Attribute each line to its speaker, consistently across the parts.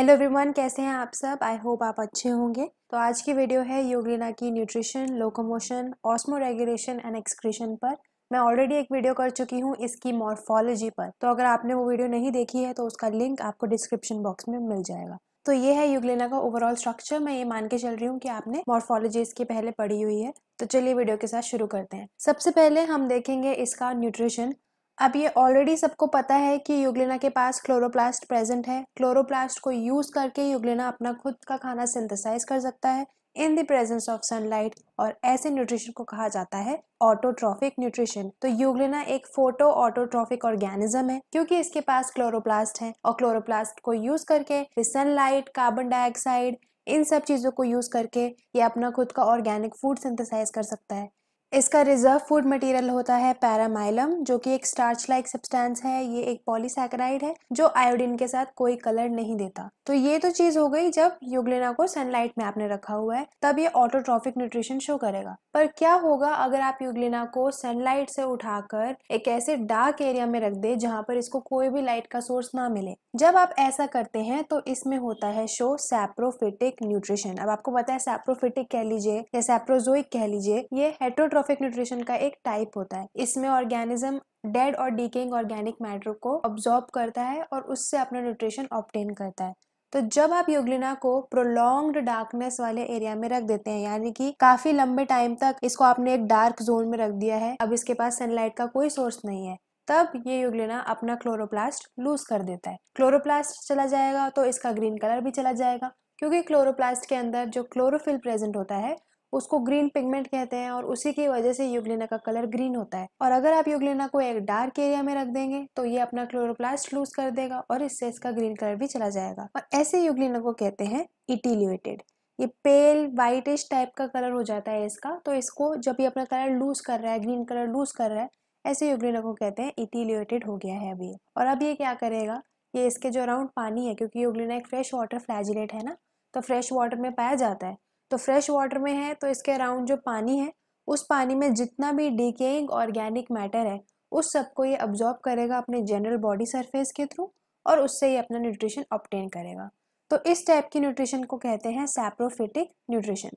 Speaker 1: hello everyone कैसे हैं आप सब आई होप आप अच्छे होंगे तो आज की वीडियो है योगिना की nutrition locomotion osmoregulation and excretion पर मैं ऑलरेडी एक वीडियो कर चुकी हूँ इसकी मॉर्फोलॉजी पर तो अगर आपने वो वीडियो नहीं देखी है तो उसका लिंक आपको डिस्क्रिप्शन बॉक्स में मिल जाएगा तो ये है युगलेना का ओवरऑल स्ट्रक्चर मैं ये मान के चल रही हूँ कि आपने मॉर्फोलॉजी इसकी पहले पढ़ी हुई है तो चलिए वीडियो के साथ शुरू करते हैं सबसे पहले हम देखेंगे इसका न्यूट्रिशन अब ये ऑलरेडी सबको पता है कि युगलेना के पास क्लोरोप्लास्ट प्रेजेंट है क्लोरोप्लास्ट को यूज़ करके युगलेना अपना खुद का खाना सिंथेसाइज कर सकता है in the presence of sunlight और ऐसे न्यूट्रिशन को कहा जाता है ऑटोट्रॉफिक न्यूट्रिशन तो यूगलेना एक फोटो ऑटोट्रॉफिक ऑर्गेनिज्म है क्योंकि इसके पास क्लोरोप्लास्ट है और क्लोरोप्लास्ट को यूज करके सनलाइट कार्बन डाइऑक्साइड इन सब चीज़ों को यूज़ करके ये अपना खुद का ऑर्गेनिक फूड सिंथेसाइज कर सकता है इसका रिजर्व फूड मटेरियल होता है पैरामाइलम जो कि एक स्टार्च लाइक सब्सटेंस है ये एक पॉलीसैकेराइड है जो आयोडीन के साथ कोई कलर नहीं देता तो ये तो चीज हो गई जब युगलेना को सनलाइट में आपने रखा हुआ है तब ये ऑटोट्रॉफिक न्यूट्रिशन शो करेगा पर क्या होगा अगर आप युगलेना को सनलाइट से उठाकर एक ऐसे डार्क एरिया में रख दे जहाँ पर इसको कोई भी लाइट का सोर्स ना मिले जब आप ऐसा करते हैं तो इसमें होता है शो सैप्रोफिटिक न्यूट्रिशन अब आपको पता है सैप्रोफिटिक कह लीजिए या सैप्रोजोइक कह लीजिए ये हेट्रोट्रॉफिक एनाट्रोफिक न्यूट्रिशन का एक टाइप होता है इसमें ऑर्गेनिज्म डेड और डीकेइंग ऑर्गेनिक मैटर को ऑब्जॉर्ब करता है और उससे अपना न्यूट्रिशन ऑप्टेन करता है तो जब आप योगलिना को प्रोलॉन्ग्ड डार्कनेस वाले एरिया में रख देते हैं यानी कि काफी लंबे टाइम तक इसको आपने एक डार्क जोन में रख दिया है अब इसके पास सनलाइट का कोई सोर्स नहीं है तब ये युगलिना अपना क्लोरोप्लास्ट लूज कर देता है क्लोरोप्लास्ट चला जाएगा तो इसका ग्रीन कलर भी चला जाएगा क्योंकि क्लोरोप्लास्ट के अंदर जो क्लोरोफिल प्रेजेंट होता है उसको ग्रीन पिगमेंट कहते हैं और उसी की वजह से यूग्लिना का कलर ग्रीन होता है और अगर आप यूग्लिना को एक डार्क एरिया में रख देंगे तो ये अपना क्लोरोप्लास्ट लूज कर देगा और इससे इसका ग्रीन कलर भी चला जाएगा और ऐसे यूग्लिना को कहते हैं इटीलिवेटेड ये पेल वाइटिश टाइप का कलर हो जाता है इसका तो इसको जब ये अपना कलर लूज कर रहा है ग्रीन कलर लूज कर रहा है ऐसे यूग्लिना को कहते हैं इटीलिवेटेड हो गया है अभी और अब ये क्या करेगा ये इसके जो अराउंड पानी है क्योंकि यूग्लिना एक फ्रेश वाटर फ्लैजिलेट है ना तो फ्रेश वाटर में पाया जाता है तो फ्रेश वाटर में है तो इसके अराउंड जो पानी है उस पानी में जितना भी डीकेइंग ऑर्गेनिक मैटर है उस सबको ये अब्जॉर्ब करेगा अपने जनरल बॉडी सरफेस के थ्रू और उससे ये अपना न्यूट्रिशन ऑप्टेन करेगा तो इस टाइप की न्यूट्रिशन को कहते हैं सैप्रोफिटिक न्यूट्रिशन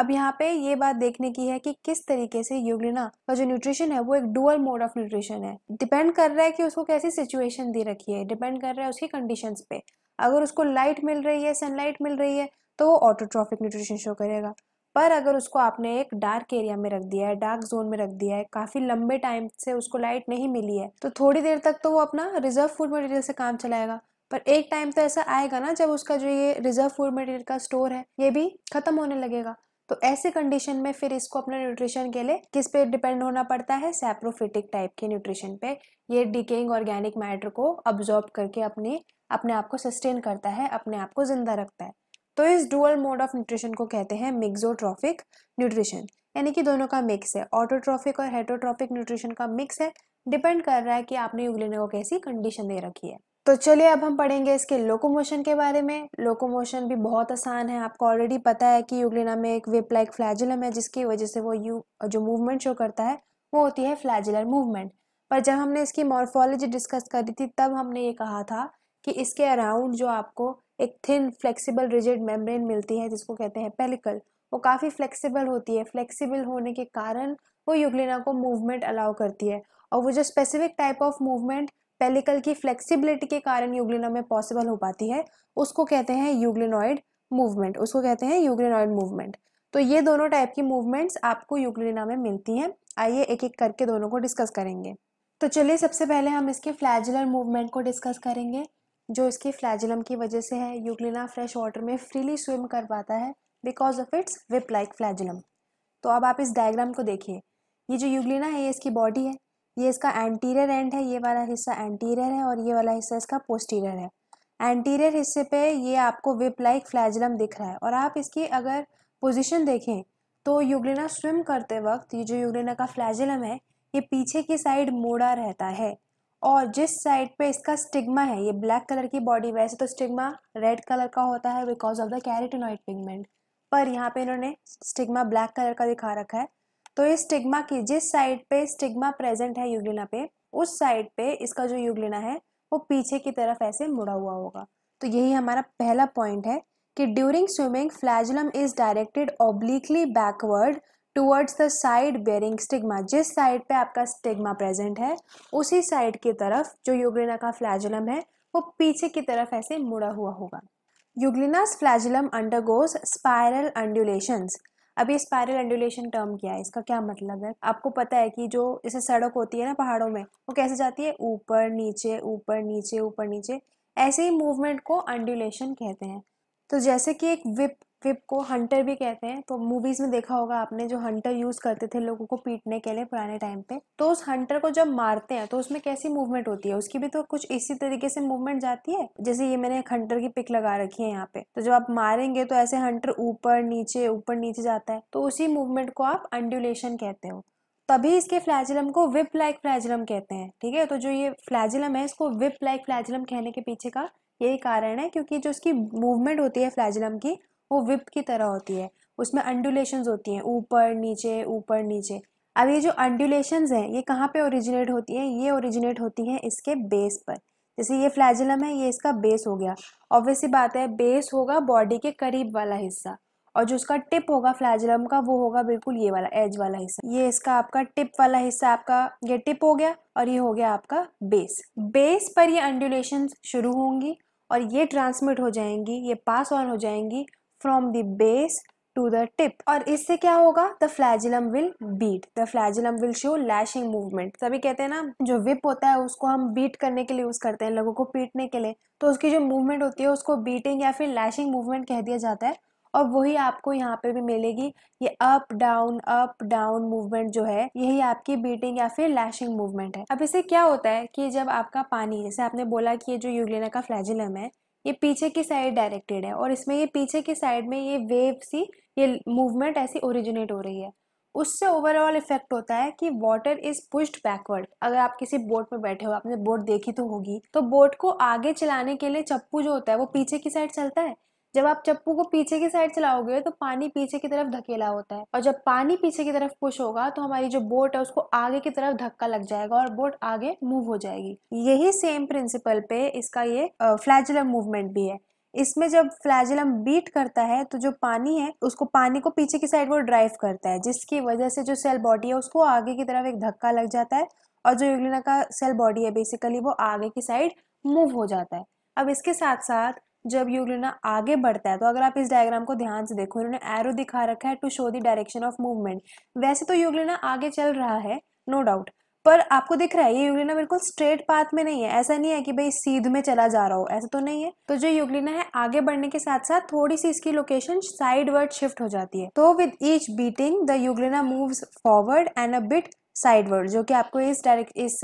Speaker 1: अब यहाँ पे ये बात देखने की है कि किस तरीके से यूग्लिना का जो न्यूट्रिशन है वो एक डुअल मोड ऑफ न्यूट्रिशन है डिपेंड कर रहा है कि उसको कैसी सिचुएशन दे रखी है डिपेंड कर रहा है उसकी कंडीशंस पे अगर उसको लाइट मिल रही है सनलाइट मिल रही है तो वो ऑटोट्रॉफिक न्यूट्रिशन शो करेगा पर अगर उसको आपने एक डार्क एरिया में रख दिया है डार्क जोन में रख दिया है काफ़ी लंबे टाइम से उसको लाइट नहीं मिली है तो थोड़ी देर तक तो वो अपना रिजर्व फूड मटेरियल से काम चलाएगा पर एक टाइम तो ऐसा आएगा ना जब उसका जो ये रिजर्व फूड मटेरियल का स्टोर है ये भी खत्म होने लगेगा तो ऐसे कंडीशन में फिर इसको अपने न्यूट्रिशन के लिए किस पे डिपेंड होना पड़ता है सैप्रोफिटिक टाइप के न्यूट्रिशन पे ये डिकेइंग ऑर्गेनिक मैटर को अब्जॉर्ब करके अपनी अपने आप को सस्टेन करता है अपने आप को जिंदा रखता है तो इस डुअल मोड ऑफ न्यूट्रिशन को कहते हैं मिक्सोट्रॉफिक न्यूट्रिशन यानी कि दोनों का मिक्स है ऑटोट्रॉफिक और हेटोट्रॉफिक न्यूट्रिशन का मिक्स है डिपेंड कर रहा है कि आपने यूग्लिना को कैसी कंडीशन दे रखी है तो चलिए अब हम पढ़ेंगे इसके लोकोमोशन के बारे में लोकोमोशन भी बहुत आसान है आपको ऑलरेडी पता है कि यूग्लिना में एक विप लाइक फ्लैजुलम है जिसकी वजह से वो यू जो मूवमेंट शो करता है वो होती है फ्लैजुलर मूवमेंट पर जब हमने इसकी मॉर्फोलॉजी डिस्कस करी थी तब हमने ये कहा था कि इसके अराउंड जो आपको एक थिन फ्लेक्सिबल रिजिड मेम्ब्रेन मिलती है जिसको कहते हैं पेलिकल वो काफ़ी फ्लेक्सिबल होती है फ्लेक्सिबल होने के कारण वो युगलिना को मूवमेंट अलाउ करती है और वो जो specific type of movement pellicle की फ्लेक्सिबिलिटी के कारण युगलिना में पॉसिबल हो पाती है उसको कहते हैं यूग्लिनॉइड मूवमेंट उसको कहते हैं यूग्लिनॉइड मूवमेंट तो ये दोनों टाइप की मूवमेंट्स आपको यूग्लिना में मिलती हैं आइए एक एक करके दोनों को डिस्कस करेंगे तो चलिए सबसे पहले हम इसके फ्लैजुलर मूवमेंट को डिस्कस करेंगे जो इसकी फ्लैजिलम की वजह से है यूक्लिना फ्रेश वाटर में फ्रीली स्विम कर पाता है because of its whip like flagellum तो अब आप इस डायग्राम को देखिए ये जो यूग्लिना है ये इसकी बॉडी है ये इसका एंटीरियर एंड है ये वाला हिस्सा एंटीरियर है और ये वाला हिस्सा इसका पोस्टीरियर है एंटीरियर हिस्से पे ये आपको विप लाइक फ्लैजिलम दिख रहा है और आप इसकी अगर पोजीशन देखें तो यूग्लिना स्विम करते वक्त ये जो यूग्लिना का फ्लैजिलम है ये पीछे की साइड मोड़ा रहता है और जिस साइड पे इसका स्टिग्मा है ये ब्लैक कलर की बॉडी वैसे तो स्टिग्मा रेड कलर का होता है because of the carotenoid pigment पर यहाँ पे इन्होंने स्टिग्मा ब्लैक कलर का दिखा रखा है तो इस स्टिग्मा की जिस साइड पे स्टिग्मा प्रेजेंट है यूग्लिना पे उस साइड पे इसका जो यूग्लिना है वो पीछे की तरफ ऐसे मुड़ा हुआ होगा तो यही हमारा पहला पॉइंट है कि during swimming flagellum is directed obliquely backward towards the side bearing stigma जिस साइड पे आपका स्टिग्मा प्रेजेंट है उसी साइड की तरफ जो यूग्रेना का फ्लैजुलम है वो पीछे की तरफ ऐसे मुड़ा हुआ होगा यूग्लिनास फ्लैजुलम अंडरगोस स्पायरल अंडुलेशंस अभी स्पायरल एंडुलेशन टर्म क्या है इसका क्या मतलब है आपको पता है कि जो जैसे सड़क होती है ना पहाड़ों में वो कैसे जाती है ऊपर नीचे ऊपर नीचे ऊपर नीचे ऐसे ही मूवमेंट को अंडुलेशन कहते हैं तो जैसे कि एक विप विप को हंटर भी कहते हैं तो मूवीज़ में देखा होगा आपने जो हंटर यूज़ करते थे लोगों को पीटने के लिए पुराने टाइम पे तो उस हंटर को जब मारते हैं तो उसमें कैसी मूवमेंट होती है उसकी भी तो कुछ इसी तरीके से मूवमेंट जाती है जैसे ये मैंने एक हंटर की पिक लगा रखी है यहाँ पे तो जब आप मारेंगे तो ऐसे हंटर ऊपर नीचे ऊपर नीचे जाता है तो उसी मूवमेंट को आप अंडुलेशन कहते हो तभी इसके फ्लैजिलम को विप लाइक फ्लैजिलम कहते हैं ठीक है तो जो ये फ्लैजिलम है इसको विप लाइक फ्लैजिलम कहने के पीछे का यही कारण है क्योंकि जो उसकी मूवमेंट होती है फ्लैजिलम की वो विप की तरह होती है उसमें अंडुलेशन होती हैं ऊपर नीचे ऊपर नीचे अब ये जो अंडुलेशन हैं ये कहाँ पे ओरिजिनेट होती हैं ये ओरिजिनेट होती हैं इसके बेस पर जैसे ये फ्लैजिलम है ये इसका बेस हो गया ऑब्वियसली बात है बेस होगा बॉडी के करीब वाला हिस्सा और जो उसका टिप होगा फ्लैजलम का वो होगा बिल्कुल ये वाला एज वाला हिस्सा ये इसका आपका टिप वाला हिस्सा आपका ये टिप हो गया और ये हो गया आपका बेस बेस पर ये अंडुलेशन शुरू होंगी और ये ट्रांसमिट हो जाएंगी ये पास ऑन हो जाएंगी from the base to the tip और इससे क्या होगा the flagellum will beat the flagellum will show lashing movement सभी कहते हैं ना जो विप होता है उसको हम बीट करने के लिए यूज करते हैं लोगों को पीटने के लिए तो उसकी जो मूवमेंट होती है उसको बीटिंग या फिर लैशिंग मूवमेंट कह दिया जाता है और वही आपको यहाँ पे भी मिलेगी ये up down up down movement जो है यही आपकी बीटिंग या फिर लैशिंग मूवमेंट है अब इसे क्या होता है कि जब आपका पानी जैसे आपने बोला कि ये जो यूग्लेना का फ्लैजिलम है ये पीछे की साइड डायरेक्टेड है और इसमें ये पीछे की साइड में ये वेव सी ये मूवमेंट ऐसी ओरिजिनेट हो रही है उससे ओवरऑल इफेक्ट होता है कि वाटर इज पुश्ड बैकवर्ड अगर आप किसी बोट में बैठे हो आपने बोट देखी तो होगी तो बोट को आगे चलाने के लिए चप्पू जो होता है वो पीछे की साइड चलता है जब आप चप्पू को पीछे की साइड चलाओगे तो पानी पीछे की तरफ धकेला होता है और जब पानी पीछे की तरफ पुश होगा तो हमारी जो बोट है उसको आगे की तरफ धक्का लग जाएगा और बोट आगे मूव हो जाएगी यही सेम प्रिंसिपल पे इसका ये फ्लैजुलम मूवमेंट भी है इसमें जब फ्लैजुलम बीट करता है तो जो पानी है उसको पानी को पीछे की साइड वो ड्राइव करता है जिसकी वजह से जो सेल बॉडी है उसको आगे की तरफ एक धक्का लग जाता है और जो यूग्लिना का सेल बॉडी है बेसिकली वो आगे की साइड मूव हो जाता है अब इसके साथ साथ जब यूग्लिना आगे बढ़ता है तो अगर आप इस डायग्राम को ध्यान से देखो इन्होंने एरो दिखा रखा है to show the direction of movement वैसे तो यूग्लिना आगे चल रहा है नो no डाउट पर आपको दिख रहा है ये यूग्लिना बिल्कुल स्ट्रेट पाथ में नहीं है ऐसा नहीं है कि भाई सीध में चला जा रहा हो ऐसा तो नहीं है तो जो यूग्लिना है आगे बढ़ने के साथ साथ थोड़ी सी इसकी लोकेशन साइड वर्ड शिफ्ट हो जाती है तो with each beating the Euglena moves forward and a bit sideward जो कि आपको इस डायरेक्ट इस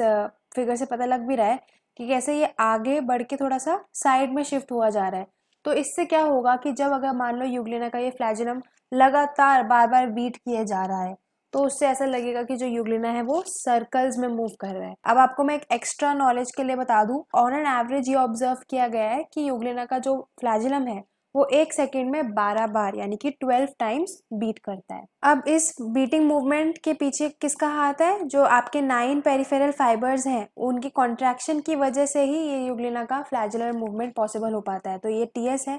Speaker 1: फिगर से पता लग भी रहा है कि कैसे ये आगे बढ़ के थोड़ा सा साइड में शिफ्ट हुआ जा रहा है तो इससे क्या होगा कि जब अगर मान लो यूग्लिना का ये फ्लैजिनम लगातार बार बार बीट किया जा रहा है तो उससे ऐसा लगेगा कि जो यूग्लिना है वो सर्कल्स में मूव कर रहा है अब आपको मैं एक एक्स्ट्रा नॉलेज के लिए बता दूं ऑन एन एवरेज ये ऑब्जर्व किया गया है कि यूग्लिना का जो फ्लैजिलम है वो एक सेकेंड में बारह बार यानी कि ट्वेल्व टाइम्स बीट करता है अब इस बीटिंग मूवमेंट के पीछे किसका हाथ है जो आपके नाइन पेरिफेरल फाइबर्स हैं उनकी कॉन्ट्रैक्शन की वजह से ही ये युगलिना का फ्लैजुलर मूवमेंट पॉसिबल हो पाता है तो ये टी है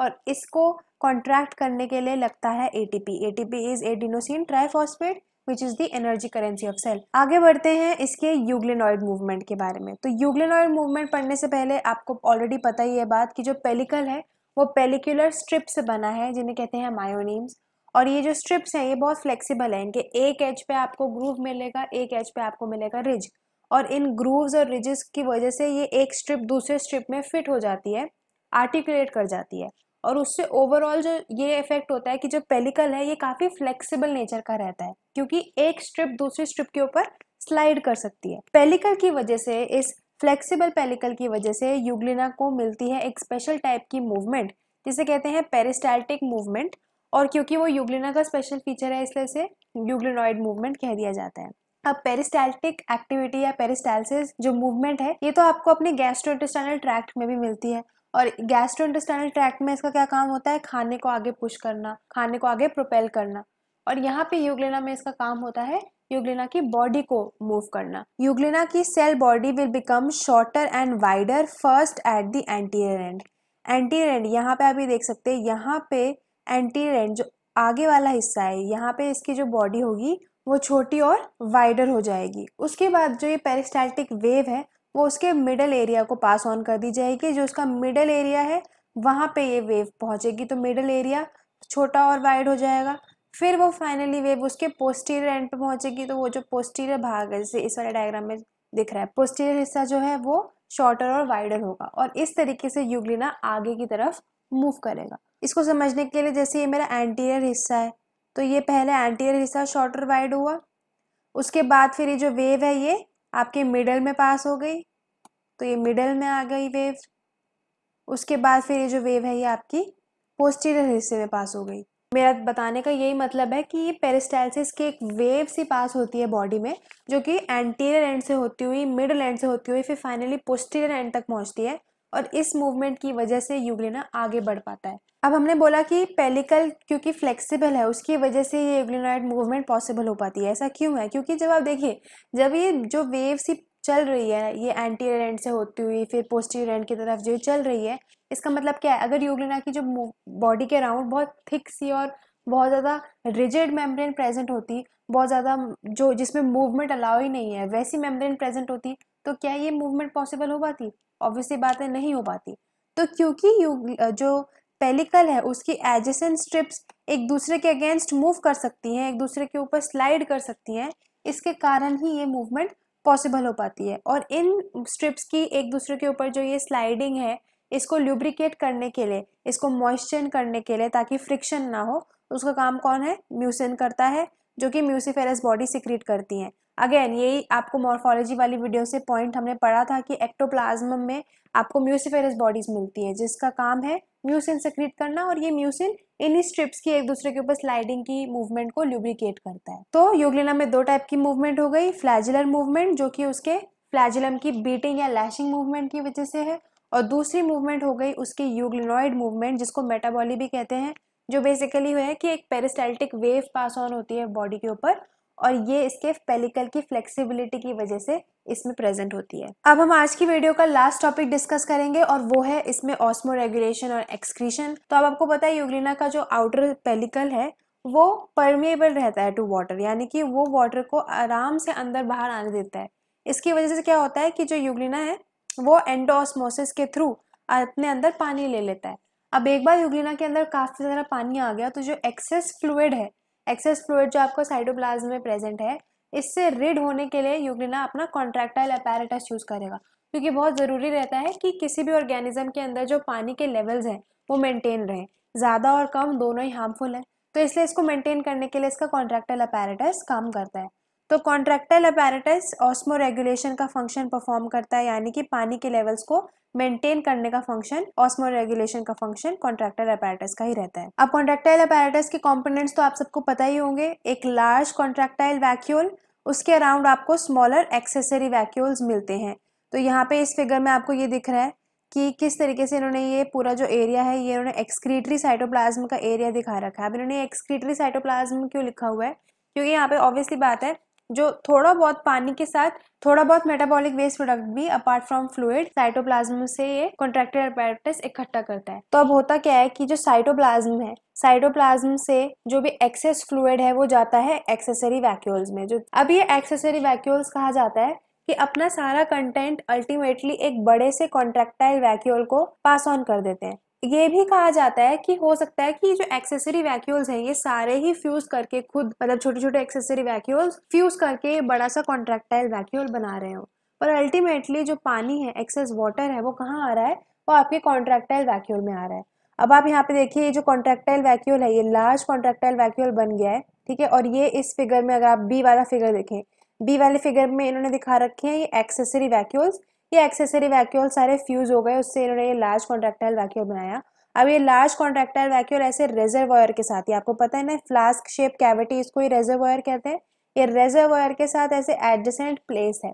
Speaker 1: और इसको कॉन्ट्रैक्ट करने के लिए लगता है ATP P is adenosine triphosphate which is the energy currency of cell आगे बढ़ते हैं इसके यूग्लिनॉइड मूवमेंट के बारे में तो यूग्लिनॉइड मूवमेंट पढ़ने से पहले आपको ऑलरेडी पता ही है बात कि जो पेलिकल है वो पेलिकुलर स्ट्रिप से बना है जिन्हें कहते हैं मायोनीम्स और ये जो स्ट्रिप्स हैं ये बहुत फ्लेक्सिबल है इनके एक एच पे आपको ग्रूव मिलेगा एक एच पे आपको मिलेगा रिज और इन ग्रूव्स और रिजेस की वजह से ये एक स्ट्रिप दूसरे स्ट्रिप में फिट हो जाती है आर्टिकुलेट कर जाती है और उससे ओवरऑल जो ये इफेक्ट होता है कि जो पेलिकल है ये काफ़ी फ्लेक्सिबल नेचर का रहता है क्योंकि एक स्ट्रिप दूसरी स्ट्रिप के ऊपर स्लाइड कर सकती है पेलिकल की वजह से इस फ्लेक्सिबल पेलिकल की वजह से यूग्लिना को मिलती है एक स्पेशल टाइप की मूवमेंट जिसे कहते हैं पेरिस्टाइल्टिक मूवमेंट और क्योंकि वो यूग्लिना का स्पेशल फीचर है इसलिए इसे यूग्लिनॉइड मूवमेंट कह दिया जाता है अब पेरिस्टाइल्टिक एक्टिविटी या पेरिस्टाइलिस जो मूवमेंट है ये तो आपको अपने गैस्ट्रोइंटेस्टाइनल ट्रैक्ट में भी मिलती है और गैस्ट्रोइंटेस्टाइनल ट्रैक्ट में इसका क्या काम होता है खाने को आगे पुश करना खाने को आगे प्रोपेल करना और यहाँ पे यूग्लिना में इसका काम होता है यूग्लिना की बॉडी को मूव करना यूग्लिना की cell body will become shorter and wider first at the anterior end anterior end यहाँ पे आप ये देख सकते हैं यहाँ पे एंटीरियर एंड जो आगे वाला हिस्सा है यहाँ पे इसकी जो बॉडी होगी वो छोटी और वाइडर हो जाएगी उसके बाद जो ये पेरिस्टैल्टिक वेव है वो उसके मिडल एरिया को पास ऑन कर दी जाएगी जो उसका मिडल एरिया है वहाँ पे ये वेव पहुँचेगी तो मिडल एरिया छोटा और वाइड हो जाएगा फिर वो फाइनली वेव उसके पोस्टीरियर एंड पे पहुंचेगी तो वो जो पोस्टीरियर भाग है जैसे इस वाले डायग्राम में दिख रहा है पोस्टीरियर हिस्सा जो है वो शॉर्टर और वाइडर होगा और इस तरीके से युगलिना आगे की तरफ मूव करेगा इसको समझने के लिए जैसे ये मेरा एंटीरियर हिस्सा है तो ये पहले एंटीरियर हिस्सा शॉर्टर वाइड हुआ उसके बाद फिर ये जो वेव है ये आपके मिडल में पास हो गई तो ये मिडल में आ गई वेव उसके बाद फिर ये जो वेव है ये आपकी पोस्टीरियर हिस्से में पास हो गई मेरा बताने का यही मतलब है कि ये पेरिस्टाइलिस की एक वेव सी पास होती है बॉडी में जो कि एंटीरियर एंड से होती हुई मिडल एंड से होती हुई फिर फाइनली पोस्टीरियर एंड तक पहुंचती है और इस मूवमेंट की वजह से यूग्लिना आगे बढ़ पाता है अब हमने बोला कि पेलिकल क्योंकि फ्लेक्सिबल है उसकी वजह से ये यूग्लिनॉइड मूवमेंट पॉसिबल हो पाती है ऐसा क्यों है क्योंकि जब आप देखिए जब ये जो वेव सी चल रही है ये एंटी एंड से होती हुई फिर पोस्टीरियर एंड की तरफ जो चल रही है इसका मतलब क्या है अगर योगलिना की जो बॉडी के राउंड बहुत थिक सी और बहुत ज़्यादा रिजिड मेम्ब्रेन प्रेजेंट होती बहुत ज़्यादा जो जिसमें मूवमेंट अलाउ ही नहीं है वैसी मेम्ब्रेन प्रेजेंट होती तो क्या ये मूवमेंट पॉसिबल हो पाती ऑब्वियसली बातें नहीं हो पाती तो क्योंकि जो पेलिकल है उसकी एजेसेंट स्ट्रिप्स एक दूसरे के अगेंस्ट मूव कर सकती हैं एक दूसरे के ऊपर स्लाइड कर सकती हैं इसके कारण ही ये मूवमेंट पॉसिबल हो पाती है और इन स्ट्रिप्स की एक दूसरे के ऊपर जो ये स्लाइडिंग है इसको ल्यूब्रिकेट करने के लिए इसको मॉइस्चर करने के लिए ताकि फ्रिक्शन ना हो उसका काम कौन है म्यूसिन करता है जो कि म्यूसिफेरस बॉडी सिक्रीट करती हैं अगेन यही आपको मॉर्फोलॉजी वाली वीडियो से पॉइंट हमने पढ़ा था कि एक्टोप्लाज्म में आपको म्यूसिफेरस बॉडीज मिलती हैं जिसका काम है म्यूसिन सेक्रेट करना और ये म्यूसिन इन्हीं स्ट्रिप्स की एक दूसरे के ऊपर स्लाइडिंग की मूवमेंट को लुब्रिकेट करता है तो योगलिना में दो टाइप की मूवमेंट हो गई फ्लैजुलर मूवमेंट जो कि उसके फ्लैजिलम की बीटिंग या लैशिंग मूवमेंट की वजह से है और दूसरी मूवमेंट हो गई उसकी यूग्लिनॉइड मूवमेंट जिसको मेटाबॉली भी कहते हैं जो बेसिकली है कि एक पेरिस्टाइटिक वेव पास ऑन होती है बॉडी के ऊपर और ये इसके पेलिकल की फ्लेक्सिबिलिटी की वजह से इसमें प्रेजेंट होती है अब हम आज की वीडियो का लास्ट टॉपिक डिस्कस करेंगे और वो है इसमें ऑस्मो रेगुलेशन और एक्सक्रीशन तो अब आपको पता है यूग्रीना का जो आउटर पेलिकल है वो परमिएबल रहता है टू वाटर यानी कि वो वाटर को आराम से अंदर बाहर आने देता है इसकी वजह से क्या होता है कि जो यूग्रीना है वो एंडोस्मोसिस के थ्रू अपने अंदर पानी ले लेता है अब एक बार यूग्रीना के अंदर काफ़ी सारा पानी आ गया तो जो एक्सेस फ्लूड है एक्सेस फ्लूड जो आपको साइडोप्लाज्म में प्रेजेंट है इससे रिड होने के लिए यूग्लिना अपना कॉन्ट्रैक्टाइल अपैरेटस यूज़ करेगा क्योंकि बहुत ज़रूरी रहता है कि किसी भी ऑर्गेनिज्म के अंदर जो पानी के लेवल्स हैं वो मेंटेन रहे ज़्यादा और कम दोनों ही हार्मफुल है तो इसलिए इसको मेंटेन करने के लिए इसका कॉन्ट्रैक्टाइल अपैरेटस काम करता है तो कॉन्ट्रैक्टाइल अपैरेटस ऑस्मो रेगुलेशन का फंक्शन परफॉर्म करता है यानी कि पानी के लेवल्स को मेंटेन करने का फंक्शन ऑस्मो रेगुलेशन का फंक्शन कॉन्ट्रैक्टाइल अपैरेटस का ही रहता है अब कॉन्ट्रैक्टाइल अपैरेटस के कंपोनेंट्स तो आप सबको पता ही होंगे एक लार्ज कॉन्ट्रैक्टाइल वैक्यूल उसके अराउंड आपको स्मॉलर एक्सेसरी वैक्यूल्स मिलते हैं तो यहाँ पे इस फिगर में आपको ये दिख रहा है कि किस तरीके से इन्होंने ये पूरा जो एरिया है ये इन्होंने एक्सक्रीटरी साइटोप्लाज्म का एरिया दिखा रखा है अब इन्होंने एक्सक्रीटरी साइटोप्लाज्म क्यों लिखा हुआ है क्योंकि यहाँ पे ऑब्वियसली बात है जो थोड़ा बहुत पानी के साथ थोड़ा बहुत मेटाबॉलिक वेस्ट प्रोडक्ट भी अपार्ट फ्रॉम फ्लूड साइटोप्लाज्म से ये कॉन्ट्रेक्टेड अपैरेटस इकट्ठा करता है तो अब होता क्या है कि जो साइटोप्लाज्म है साइटोप्लाज्म से जो भी एक्सेस फ्लूड है वो जाता है एक्सेसरी वैक्यूल्स में जो अब ये एक्सेसरी वैक्यूल्स कहा जाता है कि अपना सारा कंटेंट अल्टीमेटली एक बड़े से कॉन्ट्रेक्टाइल वैक्यूल को पास ऑन कर देते हैं ये भी कहा जाता है कि हो सकता है कि जो एक्सेसरी वैक्यूल्स हैं ये सारे ही फ्यूज करके खुद मतलब छोटे छोटे एक्सेसरी वैक्यूल्स फ्यूज करके बड़ा सा कॉन्ट्रेक्टाइल वैक्यूल बना रहे हो पर अल्टीमेटली जो पानी है एक्सेस वाटर है वो कहाँ आ रहा है वो आपके कॉन्ट्रेक्टाइल वैक्यूल में आ रहा है अब आप यहाँ पे देखिए ये जो कॉन्ट्रेक्टाइल वैक्यूल है ये लार्ज कॉन्ट्रेक्टाइल वैक्यूल बन गया है ठीक है और ये इस फिगर में अगर आप बी वाला फिगर देखें बी वाले फिगर में इन्होंने दिखा रखे हैं ये एक्सेसरी वैक्यूल्स ये एक्सेसरी वैक्यूल सारे फ्यूज हो गए उससे इन्होंने ये लार्ज कॉन्ट्रेक्टाइल वैक्यूल बनाया अब ये लार्ज कॉन्ट्रेक्टाइल वैक्यूल ऐसे रेजर्वायर के साथ ही आपको पता है ना फ्लास्क शेप कैविटी इसको ही रेजर्वायर कहते हैं ये रेजर्वायर के साथ ऐसे एडजेसेंट प्लेस है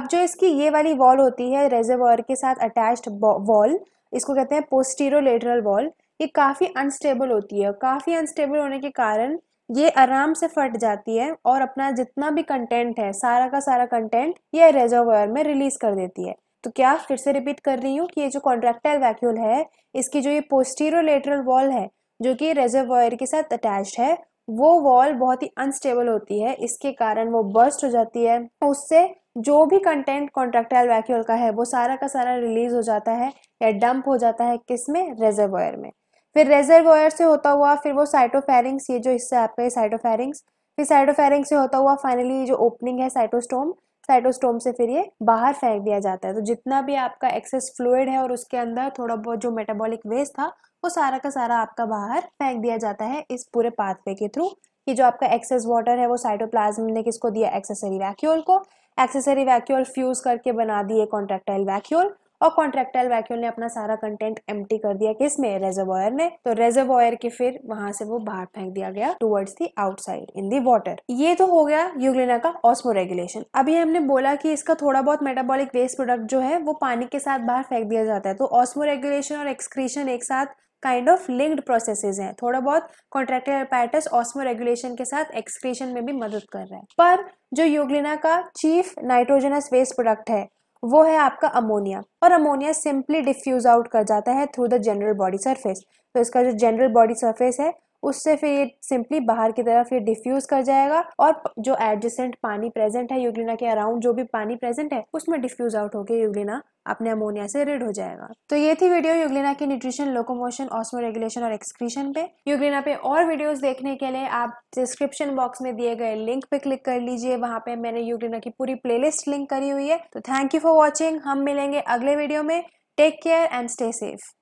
Speaker 1: अब जो इसकी ये वाली वॉल होती है रेजर्वायर के साथ अटैच्ड वॉल इसको कहते हैं पोस्टीरोटरल वॉल ये काफ़ी अनस्टेबल होती है काफ़ी अनस्टेबल होने के कारण ये आराम से फट जाती है और अपना जितना भी कंटेंट है सारा का सारा कंटेंट ये रेजोवायर में रिलीज कर देती है तो क्या फिर से रिपीट कर रही हूँ कि ये जो कॉन्ट्रेक्टाइल वैक्यूल है इसकी जो ये लेटरल वॉल है जो कि रेजोवायर के साथ अटैच है वो वॉल बहुत ही अनस्टेबल होती है इसके कारण वो बर्स्ट हो जाती है उससे जो भी कंटेंट कॉन्ट्रेक्टाइल वैक्यूल का है वो सारा का सारा रिलीज हो जाता है या डंप हो जाता है किस में रेजर्वायर में फिर रेजरवायर से होता हुआ फिर वो साइटोफेरिंग्स ये जो हिस्सा आपका ये साइटोफेरिंग्स फिर साइटोफेरिंग से होता हुआ फाइनली ये जो ओपनिंग है साइटोस्टोम साइटोस्टोम से फिर ये बाहर फेंक दिया जाता है तो जितना भी आपका एक्सेस फ्लूड है और उसके अंदर थोड़ा बहुत जो मेटाबॉलिक वेस्ट था वो सारा का सारा आपका बाहर फेंक दिया जाता है इस पूरे पाथवे के थ्रू कि जो आपका एक्सेस वाटर है वो साइटोप्लाज्म ने किसको दिया एक्सेसरी वैक्यूल को एक्सेसरी वैक्यूल फ्यूज करके बना दिए कॉन्ट्रेक्टाइल वैक्यूल और कॉन्ट्रेक्टाइल वैक्यूल ने अपना सारा कंटेंट एम कर दिया किस में रेजोवायर ने तो रेजोवायर के फिर वहां से वो बाहर फेंक दिया गया towards the outside in the water ये तो हो गया यूग्लिना का ऑस्मो रेगुलेशन अभी हमने बोला की इसका थोड़ा बहुत मेटाबॉलिक वेस्ट प्रोडक्ट जो है वो पानी के साथ बाहर फेंक दिया जाता है तो ऑस्मो रेगुलेशन और एक्सक्रीशन एक साथ काइंड ऑफ लिंक्ड प्रोसेसेस हैं थोड़ा बहुत कॉन्ट्रेक्टेड हेपेटाइटिस ऑस्मो रेगुलेशन के साथ एक्सक्रीशन में भी मदद कर रहा है पर जो योगलिना का चीफ नाइट्रोजनस वेस्ट प्रोडक्ट है वो है आपका अमोनिया और अमोनिया सिंपली डिफ्यूज आउट कर जाता है through the general body surface तो इसका जो जनरल बॉडी सरफेस है उससे फिर ये सिंपली बाहर की तरफ ये डिफ्यूज कर जाएगा और जो एडजेसेंट पानी प्रेजेंट है यूग्लिना के अराउंड जो भी पानी प्रेजेंट है उसमें डिफ्यूज आउट होकर यूग्लिना अपने अमोनिया से रिड हो जाएगा तो ये थी वीडियो यूग्लिना की न्यूट्रिशन लोकोमोशन ऑस्मो रेगुलेशन और एक्सक्रीशन पे यूग्लिना पे और वीडियोस देखने के लिए आप डिस्क्रिप्शन बॉक्स में दिए गए लिंक पे क्लिक कर लीजिए वहाँ पे मैंने यूग्लिना की पूरी प्लेलिस्ट लिंक करी हुई है तो थैंक यू फॉर वॉचिंग हम मिलेंगे अगले वीडियो में take care and stay safe